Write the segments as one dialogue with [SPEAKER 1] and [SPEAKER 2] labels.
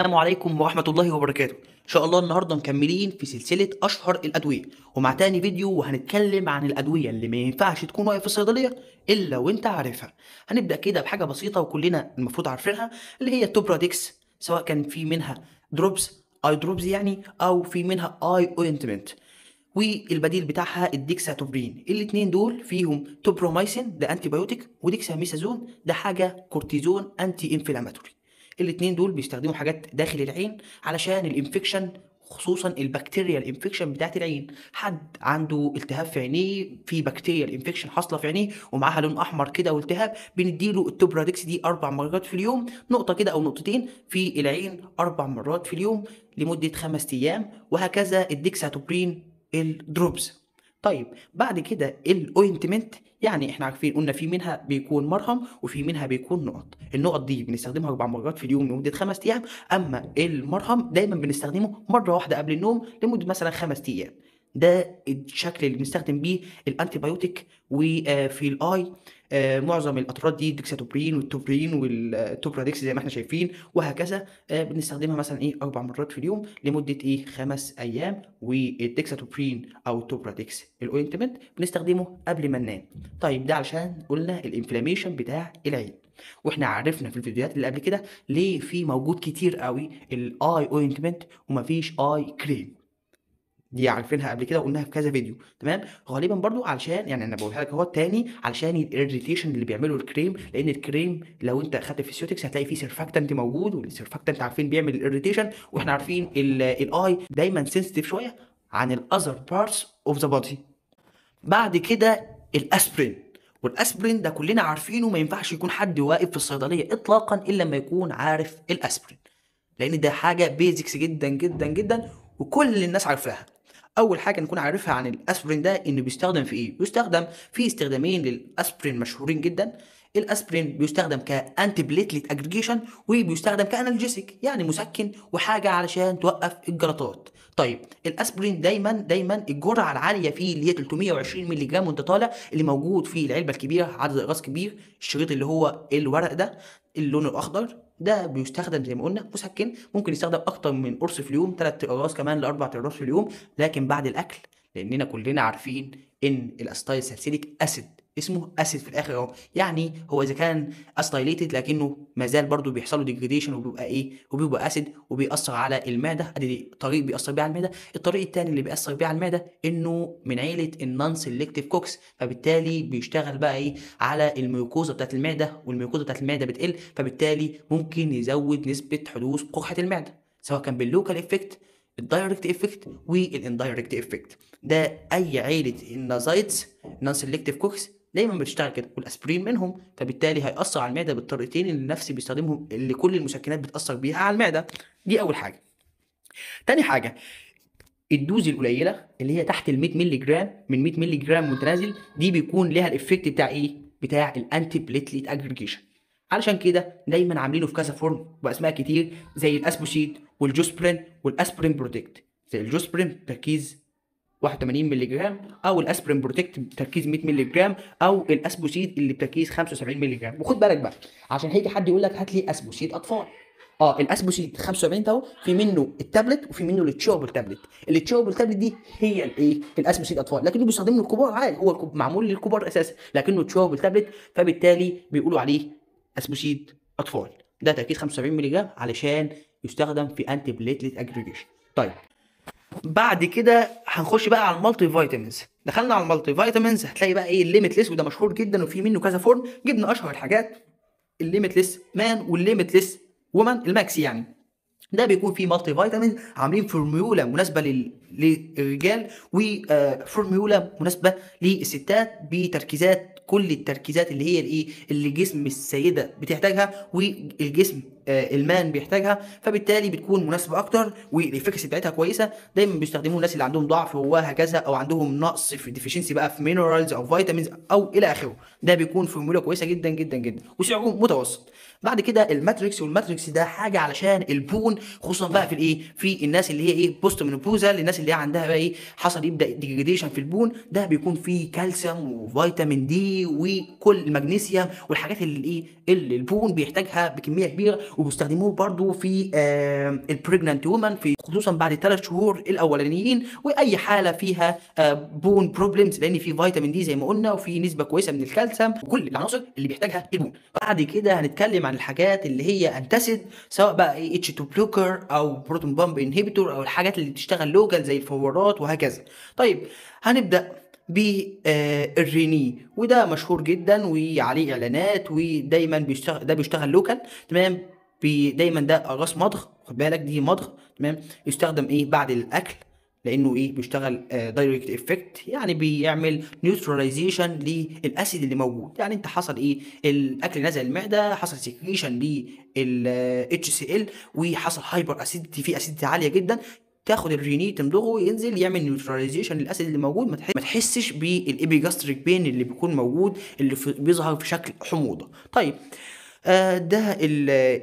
[SPEAKER 1] السلام عليكم ورحمة الله وبركاته إن شاء الله النهاردة مكملين في سلسلة أشهر الأدوية ومع تاني فيديو وهنتكلم عن الأدوية اللي ما ينفعش تكون واقف في الصيدلية إلا وأنت عارفها هنبدأ كده بحاجة بسيطة وكلنا المفروض عارفينها اللي هي التوبراديكس سواء كان في منها دروبس أي دروبس يعني أو في منها أي أوينتمنت والبديل بتاعها الديكساتوبرين الاثنين دول فيهم توبرومايسين ده انتي بايوتيك وديكساميثازون ده حاجه كورتيزون انتي انفلاماتوري الاثنين دول بيستخدموا حاجات داخل العين علشان الانفكشن خصوصا البكتيريا الانفكشن بتاعت العين حد عنده التهاب في عينيه في بكتيريا الانفكشن حاصله في عينيه ومعاها لون احمر كده والتهاب بنديله التوبرادكس دي اربع مرات في اليوم نقطه كده او نقطتين في العين اربع مرات في اليوم لمده خمس ايام وهكذا الديكساتوبرين الدروبس طيب بعد كده الاوينتمنت يعني احنا عارفين قلنا في منها بيكون مرهم وفي منها بيكون نقط النقط دي بنستخدمها اربع مرات في اليوم لمده خمس ايام اما المرهم دايما بنستخدمه مره واحده قبل النوم لمده مثلا خمس ايام ده الشكل اللي بنستخدم بيه الانتي بايوتيك وفي الاي آه، معظم الاطراد دي ديكساتوبرين والتوبرين والتوبراديكس زي ما احنا شايفين وهكذا آه، بنستخدمها مثلا ايه اربع مرات في اليوم لمده ايه خمس ايام والديكساتوبرين او التوبراديكس الاوينتمنت بنستخدمه قبل ما ننام طيب ده علشان قلنا الانفلاميشن بتاع العين واحنا عرفنا في الفيديوهات اللي قبل كده ليه في موجود كتير قوي الاي اوينتمنت ومفيش اي كريم دي عارفينها قبل كده وقلناها في كذا فيديو تمام غالبا برضو علشان يعني انا بقولها لك اهو تاني علشان الاريتيشن اللي بيعمله الكريم لان الكريم لو انت خدت فيسيوتكس هتلاقي فيه سيرفاكتنت موجود والسيرفاكتنت عارفين بيعمل الاريتيشن واحنا عارفين الاي دايما سنسيتيف شويه عن الاذر بارتس اوف ذا بودي بعد كده الاسبرين والاسبرين ده كلنا عارفينه ما ينفعش يكون حد واقف في الصيدليه اطلاقا الا لما يكون عارف الاسبرين لان ده حاجه بيزكس جدا جدا جدا وكل الناس عارفاها اول حاجه نكون عارفها عن الاسبرين ده انه بيستخدم في ايه بيستخدم في استخدامين للاسبرين مشهورين جدا الاسبرين بيستخدم كانتي بليتليت اجريجيشن وبيستخدم كانالجيسيك يعني مسكن وحاجه علشان توقف الجلطات طيب الاسبرين دايما دايما الجرعه العاليه فيه اللي هي 320 مللي جرام وانت طالع اللي موجود في العلبه الكبيره عدد اقراص كبير الشريط اللي هو الورق ده اللون الاخضر ده بيستخدم زي ما قلنا مسكن ممكن يستخدم اكتر من قرص في اليوم ثلاث اقراص كمان لاربع اقراص في اليوم لكن بعد الاكل لاننا كلنا عارفين ان الاستايل سالسيليك اسيد اسمه اسيد في الاخر اهو يعني هو اذا كان استايليتد لكنه ما زال برضه بيحصل له ديجريديشن وبيبقى ايه وبيبقى اسيد وبيأثر على المعده ادي طريق بيأثر بيه على المعده الطريق الثاني اللي بيأثر بيه على المعده انه من عيله النون سيلكتيف كوكس فبالتالي بيشتغل بقى ايه على الميوكوزا بتاعت المعده والميوكوزا بتاعت المعده بتقل فبالتالي ممكن يزود نسبه حدوث قرحه المعده سواء كان باللوكال افكت الدايركت افكت والاندايركت افكت ده اي عيله النازايتس نون سيلكتيف كوكس دايما بتشتغل كده والاسبرين منهم فبالتالي هيأثر على المعده بالطريقتين اللي النفس بيستخدمهم اللي كل المسكنات بتأثر بيها على المعده دي اول حاجه تاني حاجه الدوز القليله اللي هي تحت ال 100 مللي جرام من 100 مللي جرام متنازل دي بيكون ليها الافكت بتاع ايه بتاع الانتي بليتليت اجريجيشن علشان كده دايما عاملينه في كذا فورم باسماء كتير زي الاسبوسيد والجوسبرين والاسبرين بروتكت زي الجوسبرين تركيز 81 مللي جرام او الاسبرين بروتكت بتركيز 100 مللي جرام او الاسبوسيد اللي بتركيز 75 مللي جرام وخد بالك بقى عشان هيجي حد يقول لك هات لي اسبوسيد اطفال اه الاسبوسيد 75 ده في منه التابلت وفي منه التشوبل تابلت التشوبل تابلت دي هي الايه الاسبوسيد اطفال لكنه بيستخدمه الكبار عادي هو معمول للكبار اساسا لكنه تشوبل تابلت فبالتالي بيقولوا عليه اسبوسيد اطفال ده تركيز 75 مللي جرام علشان يستخدم في انتي بليتليت اجريجيشن طيب بعد كده هنخش بقى على المالتي فيتامينز دخلنا على المالتي فيتامينز هتلاقي بقى ايه الليميتلس وده مشهور جدا وفي منه كذا فورم جبنا اشهر الحاجات الليميتلس مان والليميتلس ومان الماكس يعني ده بيكون فيه مالتي فيتامين عاملين فورميولا مناسبه للرجال وفورميولا آه، مناسبه للستات بتركيزات كل التركيزات اللي هي الايه اللي جسم السيده بتحتاجها والجسم آه المان بيحتاجها فبالتالي بتكون مناسبه اكتر والافكاسي بتاعتها كويسه دايما بيستخدموه الناس اللي عندهم ضعف وهكذا او عندهم نقص في ديفيشنسي بقى في مينرالز او فيتامينز او الى اخره ده بيكون فورمولا كويسه جدا جدا جدا وسعره متوسط بعد كده الماتريكس والماتريكس ده حاجه علشان البون خصوصا بقى في الايه في الناس اللي هي ايه بوست منوبوزال للناس اللي هي عندها بقى ايه حصل يبدا ديجريديشن في البون ده بيكون فيه كالسيوم وفيتامين دي وكل المغنيسيوم والحاجات اللي ايه اللي البون بيحتاجها بكميه كبيره وبيستخدموه برده في آه البريجنانت وومن في خصوصا بعد ثلاث شهور الاولانيين واي حاله فيها بون آه، بروبلمز لان في فيتامين دي زي ما قلنا وفي نسبه كويسه من الكالسيوم وكل العناصر اللي بيحتاجها البون بعد كده هنتكلم عن الحاجات اللي هي انتسد سواء بقى اتش 2 بلوكر او بروتون بامب انهبيتور او الحاجات اللي بتشتغل لوكال زي الفورات وهكذا طيب هنبدا بالريني آه، وده مشهور جدا وعليه اعلانات ودايما بيشتغل ده بيشتغل لوكال تمام دايما ده اغاص مضغ خد بالك دي مضغ تمام يستخدم ايه بعد الاكل لانه ايه بيشتغل دايركت آه، افكت يعني بيعمل نيوتراليزيشن للاسيد اللي موجود يعني انت حصل ايه الاكل نزل المعده حصل سكريشن اتش سي ال وحصل هايبر اسيدتي في اسيدتي عاليه جدا تاخد الريني تمضغه ينزل يعمل نيوتراليزيشن للاسيد اللي موجود ما تحسش بالابيجاستريك بين اللي بيكون موجود اللي بيظهر في شكل حموضه طيب آه، ده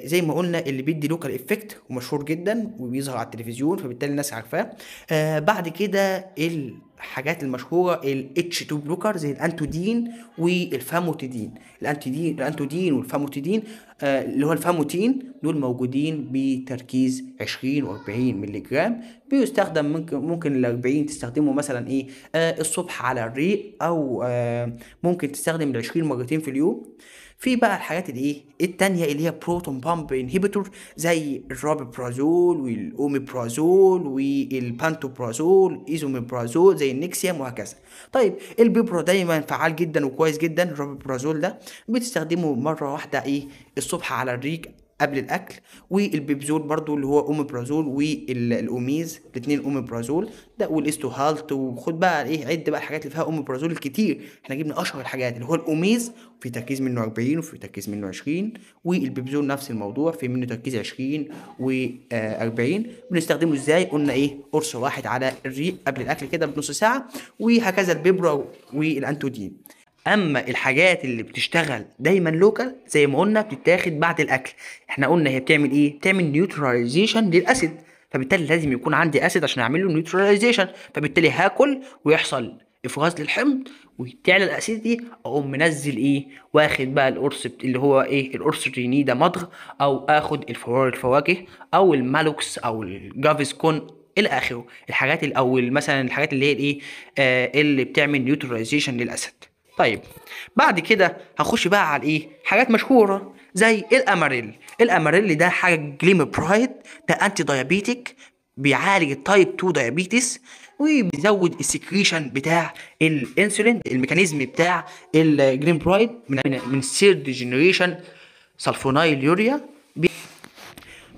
[SPEAKER 1] زي ما قلنا اللي بيدي لوكال افكت ومشهور جدا وبيظهر على التلفزيون فبالتالي الناس عارفاه آه، بعد كده الحاجات المشهوره الاتش 2 بلوكر زي الانتودين والفاموتيدين الانتودين الانتودين والفاموتيدين آه، اللي هو الفاموتين دول موجودين بتركيز 20 و40 مللي جرام بيستخدم ممكن ممكن ال 40 تستخدمه مثلا ايه الصبح على الريق او ممكن تستخدم ال 20 مرتين في اليوم في بقى الحاجات الايه التانية اللي هي بروتون بامب انهبيتور زي الرابيبرازول والاوميبرازول والبانتوبرازول ايزوميبرازول زي النكسيام وهكذا طيب البيبرا دايما فعال جدا وكويس جدا الرابيبرازول ده بتستخدمه مره واحده ايه الصبح على الريق قبل الاكل والبيبزول برضو اللي هو برازول والاوميز الاثنين برازول ده والاستوهالت وخد بقى ايه عد بقى الحاجات اللي فيها برازول الكتير احنا جبنا اشهر الحاجات اللي هو الاوميز في تركيز منه 40 وفي تركيز منه 20 والبيبزول نفس الموضوع في منه تركيز 20 و40 آه، بنستخدمه ازاي قلنا ايه قرص واحد على الريق قبل الاكل كده بنص ساعه وهكذا البيبرا والانتودين اما الحاجات اللي بتشتغل دايما لوكال زي ما قلنا بتتاخد بعد الاكل احنا قلنا هي بتعمل ايه بتعمل نيوتراليزيشن للاسيد فبالتالي لازم يكون عندي اسيد عشان اعمل له نيوتراليزيشن فبالتالي هاكل ويحصل افراز للحمض وتعلى الاسيد دي اقوم منزل ايه واخد بقى القرص اللي هو ايه القرص الريني ده مضغ او اخد الفوار الفواكه او المالوكس او الجافيسكون الى اخره الحاجات او مثلا الحاجات اللي هي الايه آه اللي بتعمل نيوتراليزيشن للاسيد طيب بعد كده هخش بقى على ايه حاجات مشهوره زي الاماريل الاماريل ده حاجه جليم برايد ده انتي دايابيتيك بيعالج التايب 2 ديابيتس وبيزود السكريشن بتاع الانسولين الميكانيزم بتاع الجرين برايد من من الثيرد جنريشن سلفونايل يوريا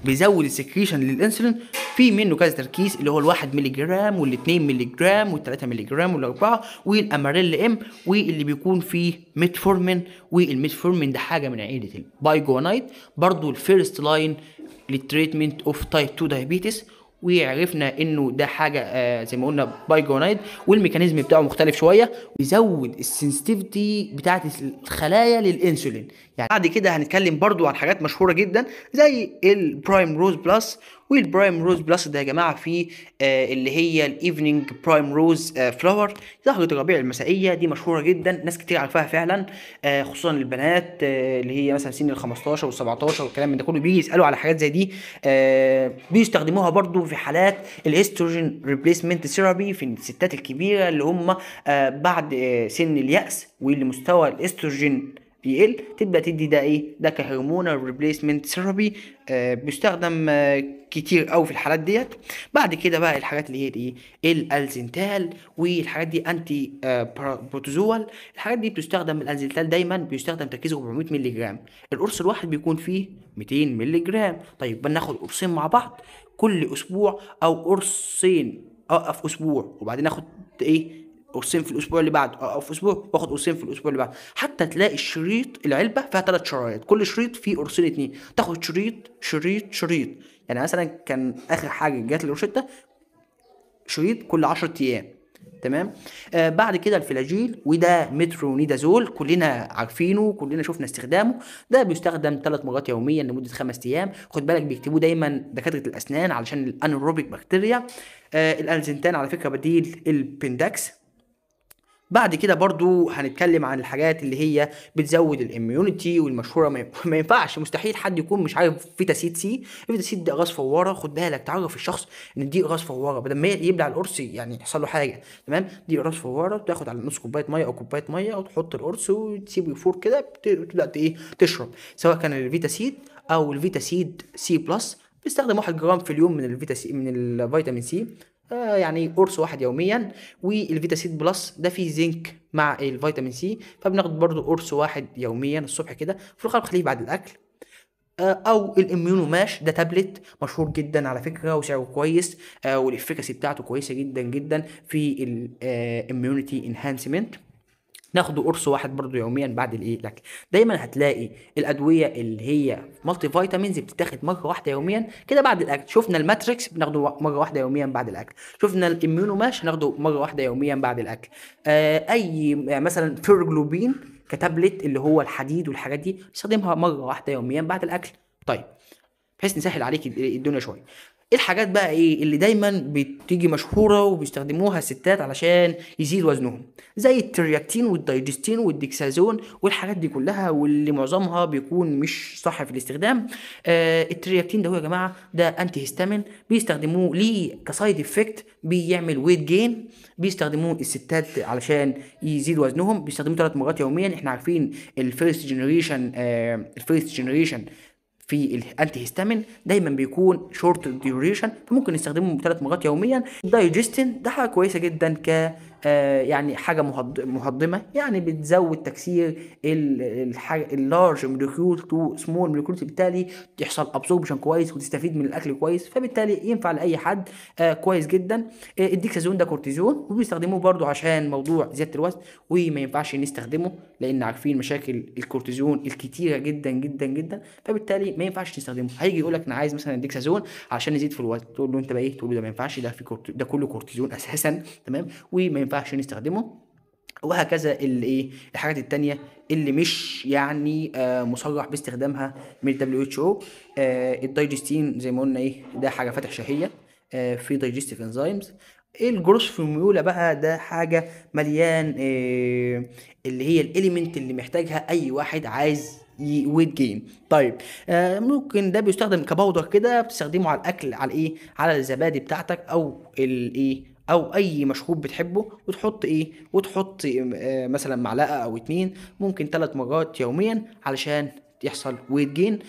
[SPEAKER 1] بيزود السكريشن للانسولين في منه كذا تركيز اللي هو ال1 مللي جرام وال2 مللي جرام وال3 مللي جرام والاربعه والاماريل ام واللي بيكون فيه ميتفورمين والميتفورمين ده حاجه من عائله البايجونايت برضو الفيرست لاين للتريتمنت اوف تايب 2 دايابيتس وعرفنا انه ده حاجه آه زي ما قلنا بايجونايد والميكانيزم بتاعه مختلف شويه ويزود السنسيتيفيتي بتاعه الخلايا للانسولين يعني بعد كده هنتكلم برضو عن حاجات مشهوره جدا زي البرايم روز بلس والبرايم روز بلس ده يا جماعه في آه اللي هي الايفنينج برايم روز آه فلاور زهره الربيع المسائيه دي مشهوره جدا ناس كتير عارفاها فعلا آه خصوصا البنات آه اللي هي مثلا سن ال 15 وال 17 والكلام من ده كله بيجي يسالوا على حاجات زي دي آه بيستخدموها برده في حالات الاستروجين ريبليسمنت ثيرابي في الستات الكبيره اللي هم آه بعد آه سن الياس واللي مستوى الاستروجين بيقل تبدا تدي ده ايه ده كهرمونال ريبليسمنت ثيرابي آه، بيستخدم آه، كتير قوي في الحالات ديت بعد كده بقى الحاجات اللي هي الايه الالزنتال والحاجات دي انتي بروتوزول آه، بروتوزوال الحاجات دي بتستخدم الالزنتال دايما بيستخدم تركيزه 400 مللي جرام القرص الواحد بيكون فيه 200 مللي جرام طيب بناخد قرصين مع بعض كل اسبوع او قرصين اوقف اسبوع وبعدين اخد ايه قوسين في الاسبوع اللي بعده او في اسبوع واخد قوسين في الاسبوع اللي بعده حتى تلاقي الشريط العلبه فيها ثلاث شرايط كل شريط فيه قرصين اتنين تاخد شريط شريط شريط يعني مثلا كان اخر حاجه جات لي الروشته شريط كل 10 ايام تمام آه بعد كده الفلاجيل وده مترونيدازول كلنا عارفينه كلنا شفنا استخدامه ده بيستخدم ثلاث مرات يوميا لمده خمس ايام خد بالك بيكتبوه دايما دكاتره الاسنان علشان الانروبيك بكتيريا آه الالزنتان على فكره بديل البنداكس بعد كده برضو هنتكلم عن الحاجات اللي هي بتزود الاميونيتي والمشهوره ما ينفعش مستحيل حد يكون مش عارف فيتا سيد سي فيتا سيد دي اغاز فواره خد بالك تعرف الشخص ان دي اغاز فواره بدل ما يبلع القرص يعني يحصل له حاجه تمام دي اغاز فواره تاخد على نص كوبايه ميه او كوبايه ميه وتحط القرص وتسيبه يفور كده تبدا ايه تشرب سواء كان الفيتا سيد او الفيتا سيد سي بلس بيستخدم 1 جرام في اليوم من الفيتا سي من الفيتامين سي آه، يعني قرص واحد يوميا والفيتاسيد بلس ده فيه زنك مع الفيتامين سي فبناخد برضو قرص واحد يوميا الصبح كده في الغالب خليه بعد الاكل آه، او الاميونو ماش ده تابلت مشهور جدا على فكره وسعره كويس آه، والافكاسي بتاعته كويسه جدا جدا في الاميونيتي انهانسمنت ناخده قرص واحد برضو يوميا بعد الايه الاكل دايما هتلاقي الادويه اللي هي مالتي فيتامينز بتتاخد مره واحده يوميا كده بعد الاكل شفنا الماتريكس بناخده مره واحده يوميا بعد الاكل شفنا الاميونو ماش هناخده مره واحده يوميا بعد الاكل آه اي مثلا فيرجلوبين كتابلت اللي هو الحديد والحاجات دي نستخدمها مره واحده يوميا بعد الاكل طيب بحيث نسهل عليك الدنيا شويه ايه الحاجات بقى ايه اللي دايما بتيجي مشهوره وبيستخدموها الستات علشان يزيد وزنهم زي الترياكتين والدايجستين والديكسازون والحاجات دي كلها واللي معظمها بيكون مش صح في الاستخدام آه الترياكتين ده هو يا جماعه ده انتي هيستامين بيستخدموه ليه كسايد افكت بيعمل ويت جين بيستخدموه الستات علشان يزيد وزنهم بيستخدموه ثلاث مرات يوميا احنا عارفين الفيرست جنريشن الفيرست جنريشن في الانتي هيستامين دايما بيكون شورت ديوريشن فممكن نستخدمه ثلاث مرات يوميا الدايجستين ده حاجه كويسه جدا ك آه، يعني حاجه مهضمه يعني بتزود تكسير اللارج موليكيول تو سمول موليكيول بالتالي تحصل ابسوربشن كويس وتستفيد من الاكل كويس فبالتالي ينفع لاي حد آه، كويس جدا الديكسازون آه، ده كورتيزون وبيستخدموه برضو عشان موضوع زياده الوزن وما ينفعش نستخدمه لان عارفين مشاكل الكورتيزون الكتيره جدا جدا جدا فبالتالي ما ينفعش تستخدمه هيجي يقول لك انا عايز مثلا الديكسازون عشان يزيد في الوزن تقول له انت بقى ايه تقول له ده ما ينفعش ده في كورت... ده كله كورتيزون اساسا تمام وما ينفعش ينفعش نستخدمه وهكذا الايه الحاجات التانية اللي مش يعني آه مصرح باستخدامها من الدبليو اتش آه، او الدايجستين زي ما قلنا ايه ده حاجه فاتح شهيه آه في دايجستيف انزيمز الجروس فورميولا بقى ده حاجه مليان آه اللي هي الاليمنت اللي محتاجها اي واحد عايز ويت جيم طيب آه ممكن ده بيستخدم كباودر كده بتستخدمه على الاكل على ايه على الزبادي بتاعتك او الايه او اي مشروب بتحبه وتحط ايه وتحط إيه مثلا معلقه او اتنين ممكن ثلاث مرات يوميا علشان يحصل ويت جين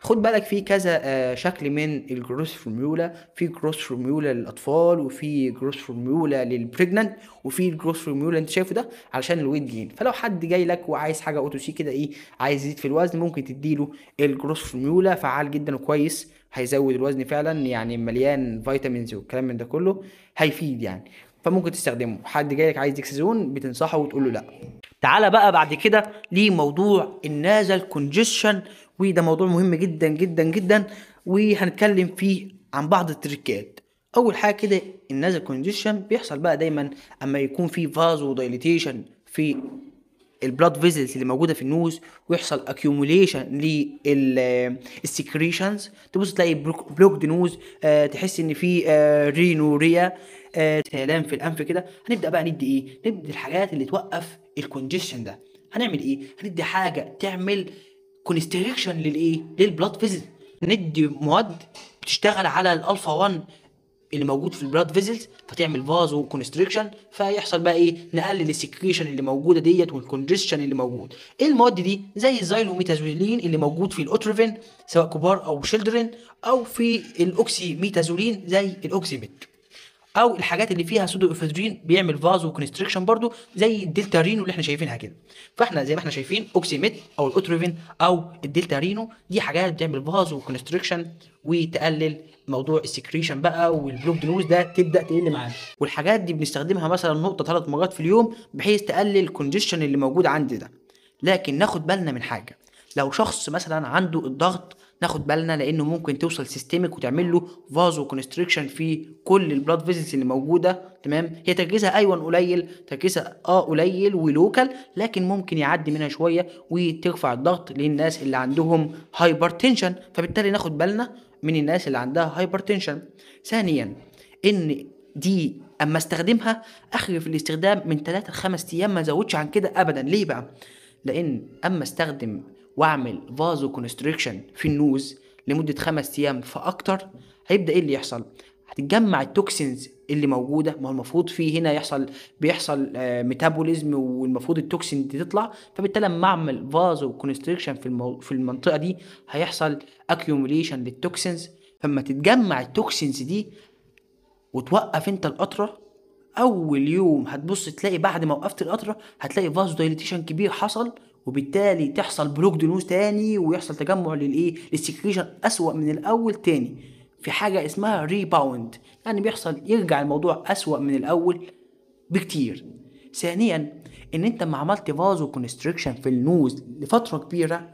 [SPEAKER 1] خد بالك في كذا آه، شكل من الجروس فورميولا في جروس فورميولا للاطفال وفي جروس فورميولا للبريجننت وفي الجروس فورميولا انت شايفه ده علشان الويت جين فلو حد جاي لك وعايز حاجه اوتو سي كده ايه عايز يزيد في الوزن ممكن تديله الجروس فورميولا فعال جدا وكويس هيزود الوزن فعلا يعني مليان فيتامينز والكلام من ده كله هيفيد يعني فممكن تستخدمه حد جايلك عايز ديكسيزون بتنصحه وتقول له لا تعالى بقى بعد كده لموضوع النازل كونجيشن وده موضوع مهم جدا جدا جدا وهنتكلم فيه عن بعض التركات اول حاجه كده النازل كونجيشن بيحصل بقى دايما اما يكون في فازو دايليتيشن في البلاد فيزلز اللي موجوده في النوز ويحصل اكيوميليشن للسكريشنز تبص تلاقي بلوكد نوز آه، تحس ان في آه، رينوريا الام آه، في الانف كده هنبدا بقى ندي ايه ندي الحاجات اللي توقف الكونجيشن ده هنعمل ايه هندي حاجه تعمل كونستريكشن للايه للبلاد فيزل ندي مواد بتشتغل على الالفا 1 اللي موجود في البلاد فيزلز فتعمل فازو كونستريكشن فيحصل بقى ايه نقلل السكريشن اللي موجوده ديت والكونجستشن اللي موجود ايه المواد دي زي الزايلوميتازولين اللي موجود في الاوتريفين سواء كبار او شيلدرن او في الاوكسي ميتازولين زي الاوكسيميت او الحاجات اللي فيها سودو افيدرين بيعمل فازو كونستريكشن برضو زي الدلتا رينو اللي احنا شايفينها كده فاحنا زي ما احنا شايفين اوكسيميت او الاوتروفين او الدلتا رينو دي حاجات بتعمل فازو كونستريكشن وتقلل موضوع السكريشن بقى والبلوك نوز ده تبدا تقل معانا والحاجات دي بنستخدمها مثلا نقطه ثلاث مرات في اليوم بحيث تقلل الكونجيشن اللي موجود عندي ده لكن ناخد بالنا من حاجه لو شخص مثلا عنده الضغط ناخد بالنا لانه ممكن توصل سيستمك وتعمل له فازو كونستريكشن في كل البلاد فيزنس اللي موجوده تمام هي تركيزها ايوه قليل تركيزها اه قليل ولوكال لكن ممكن يعدي منها شويه وترفع الضغط للناس اللي عندهم هايبرتنشن فبالتالي ناخد بالنا من الناس اللي عندها هايبرتنشن ثانيا ان دي اما استخدمها اخر في الاستخدام من 3 ل 5 ايام ما زودش عن كده ابدا ليه بقى لان اما استخدم واعمل فازو كونستريكشن في النوز لمده خمس ايام فاكتر هيبدا ايه اللي يحصل هتتجمع التوكسينز اللي موجوده ما هو المفروض في هنا يحصل بيحصل ميتابوليزم آه، والمفروض التوكسين دي تطلع فبالتالي لما اعمل فازو كونستريكشن في المو... في المنطقه دي هيحصل اكيوميليشن للتوكسينز فلما تتجمع التوكسينز دي وتوقف انت القطره اول يوم هتبص تلاقي بعد ما وقفت القطره هتلاقي فازو دايليتيشن كبير حصل وبالتالي تحصل بلوك دنوز تاني ويحصل تجمع للايه للسكريشن اسوا من الاول تاني في حاجه اسمها ريباوند يعني بيحصل يرجع الموضوع اسوا من الاول بكتير ثانيا ان انت لما عملت فازو كونستريكشن في النوز لفتره كبيره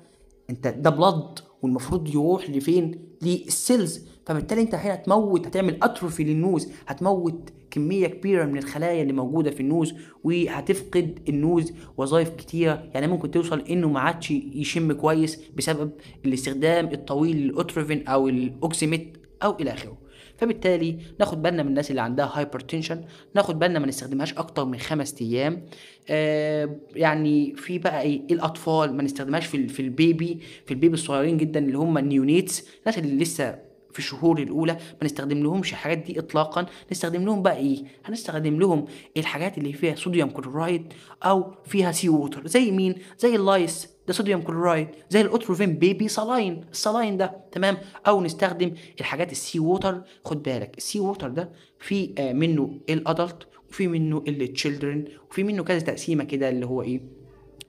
[SPEAKER 1] انت ده بلد والمفروض يروح لفين للسيلز فبالتالي انت هتموت هتعمل اتروفي للنوز هتموت كميه كبيره من الخلايا اللي موجوده في النوز وهتفقد النوز وظائف كتيره يعني ممكن توصل انه ما عادش يشم كويس بسبب الاستخدام الطويل للاوتروفين او الاوكسيميت او الى اخره فبالتالي ناخد بالنا من الناس اللي عندها هايبرتنشن ناخد بالنا ما نستخدمهاش اكتر من خمس ايام آه يعني في بقى ايه, إيه الاطفال ما نستخدمهاش في, في البيبي في البيبي الصغيرين جدا اللي هم النيونيتس الناس اللي لسه في الشهور الاولى ما نستخدم لهمش الحاجات دي اطلاقا نستخدم لهم بقى ايه هنستخدم لهم الحاجات اللي فيها صوديوم كلورايد او فيها سي ووتر زي مين زي اللايس ده صوديوم كلورايد زي الاوتروفين بيبي صلاين الصلاين ده تمام او نستخدم الحاجات السي ووتر خد بالك السي ووتر ده في آه، منه الادلت وفي منه التشيلدرن وفي منه كذا تقسيمه كده اللي هو ايه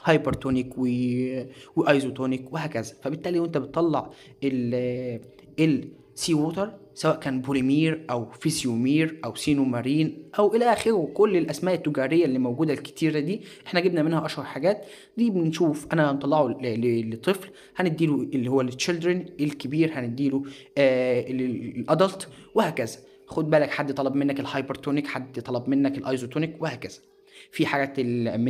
[SPEAKER 1] هايبرتونيك و... وايزوتونيك وهكذا فبالتالي وانت بتطلع ال آه، ال سي ووتر سواء كان بوليمير او فيسيومير او سينومارين او الى اخره كل الاسماء التجاريه اللي موجوده الكتيره دي احنا جبنا منها اشهر حاجات دي بنشوف انا هنطلعه لطفل هنديله اللي هو للتشيلدرن الكبير هنديله آه، للادلت وهكذا خد بالك حد طلب منك الهايبرتونيك حد طلب منك الايزوتونيك وهكذا في حاجات من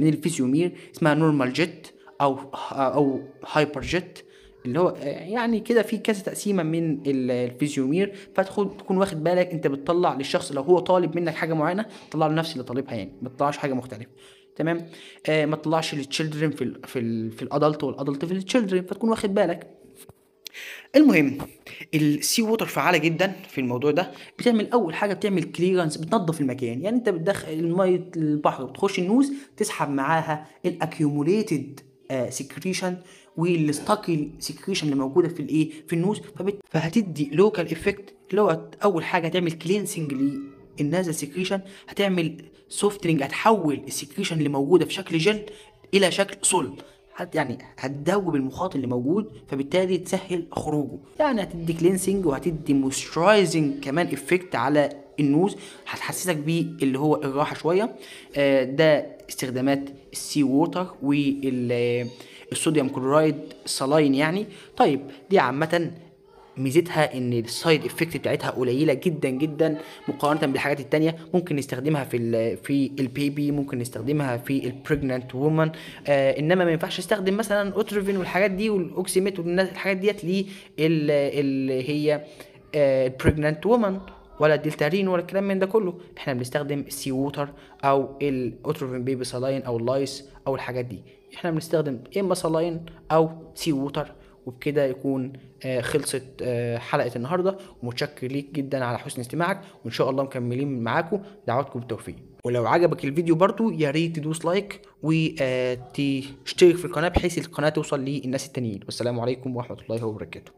[SPEAKER 1] من الفيسيومير اسمها نورمال جيت او او هايبر جيت اللي هو آه، يعني كده في كذا تقسيمه من الفيزيومير فتكون تكون واخد بالك انت بتطلع للشخص لو هو طالب منك حاجه معينه تطلع له نفس اللي طالبها يعني ما تطلعش حاجه مختلفه تمام آه ما تطلعش للتشيلدرن في الـ في الـ في الادلت والادلت في التشيلدرن فتكون واخد بالك المهم السي ووتر فعاله جدا في الموضوع ده بتعمل اول حاجه بتعمل كليرنس بتنظف المكان يعني انت بتدخل الميه البحر وتخش النوز تسحب معاها الاكيوموليتد آه، سكريشن والستاكي سكريشن اللي موجوده في الايه في النوز فبت... فهتدي لوكال افكت اللي هو اول حاجه هتعمل كلينسنج للنازل سكريشن هتعمل سوفتنج هتحول السكريشن اللي موجوده في شكل جل الى شكل صلب هت يعني هتدوب المخاط اللي موجود فبالتالي تسهل خروجه يعني هتدي كلينسنج وهتدي موسترايزنج كمان افكت على النوز هتحسسك بيه اللي هو الراحه شويه آه ده استخدامات السي ووتر وال الصوديوم كلورايد سلاين يعني طيب دي عامه ميزتها ان السايد افكت بتاعتها قليله جدا جدا مقارنه بالحاجات التانية ممكن نستخدمها في الـ في البيبي ممكن نستخدمها في البريجننت وومن آه انما ما ينفعش استخدم مثلا اوتروفين والحاجات دي والاوكسيميت والحاجات ديت ل اللي هي آه، البريجننت وومن ولا الدلتارين ولا الكلام من ده كله احنا بنستخدم السي ووتر او الاوتروفين بيبي سلاين او اللايس او الحاجات دي احنا بنستخدم يا اما صلاين او سي ووتر وبكده يكون آه، خلصت آه، حلقه النهارده ومتشكر ليك جدا على حسن استماعك وان شاء الله مكملين معاكم دعواتكم بالتوفيق ولو عجبك الفيديو برضو يا ريت تدوس لايك وتشترك آه، في القناه بحيث القناه توصل للناس التانيين والسلام عليكم ورحمه الله وبركاته